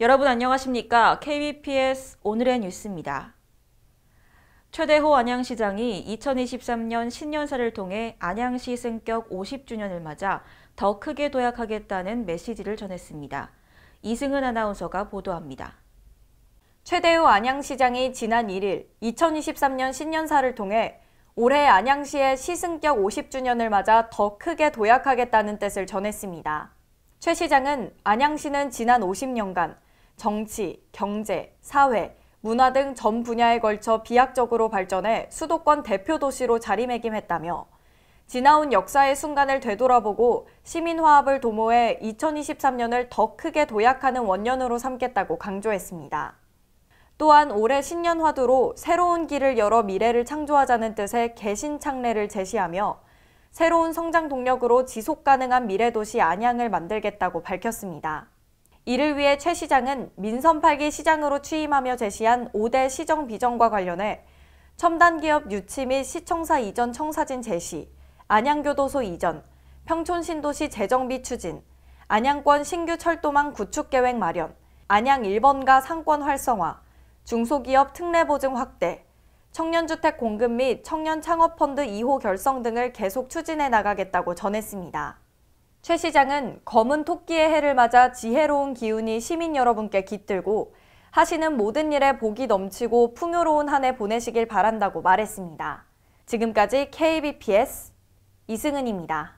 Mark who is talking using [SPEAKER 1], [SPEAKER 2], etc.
[SPEAKER 1] 여러분 안녕하십니까? KBPS 오늘의 뉴스입니다. 최대호 안양시장이 2023년 신년사를 통해 안양시 승격 50주년을 맞아 더 크게 도약하겠다는 메시지를 전했습니다. 이승은 아나운서가 보도합니다. 최대호
[SPEAKER 2] 안양시장이 지난 1일 2023년 신년사를 통해 올해 안양시의 시승격 50주년을 맞아 더 크게 도약하겠다는 뜻을 전했습니다. 최 시장은 안양시는 지난 50년간 정치, 경제, 사회, 문화 등 전 분야에 걸쳐 비약적으로 발전해 수도권 대표 도시로 자리매김했다며 지나온 역사의 순간을 되돌아보고 시민화합을 도모해 2023년을 더 크게 도약하는 원년으로 삼겠다고 강조했습니다. 또한 올해 신년 화두로 새로운 길을 열어 미래를 창조하자는 뜻의 개신 창례를 제시하며 새로운 성장 동력으로 지속 가능한 미래 도시 안양을 만들겠다고 밝혔습니다. 이를 위해 최 시장은 민선 8기 시장으로 취임하며 제시한 5대 시정 비전과 관련해 첨단기업 유치 및 시청사 이전 청사진 제시, 안양교도소 이전, 평촌신도시 재정비 추진, 안양권 신규 철도망 구축계획 마련, 안양 1번가 상권 활성화, 중소기업 특례 보증 확대, 청년주택 공급 및 청년창업펀드 2호 결성 등을 계속 추진해 나가겠다고 전했습니다. 최 시장은 검은 토끼의 해를 맞아 지혜로운 기운이 시민 여러분께 깃들고 하시는 모든 일에 복이 넘치고 풍요로운 한 해 보내시길 바란다고 말했습니다. 지금까지 KBPS 이승은입니다.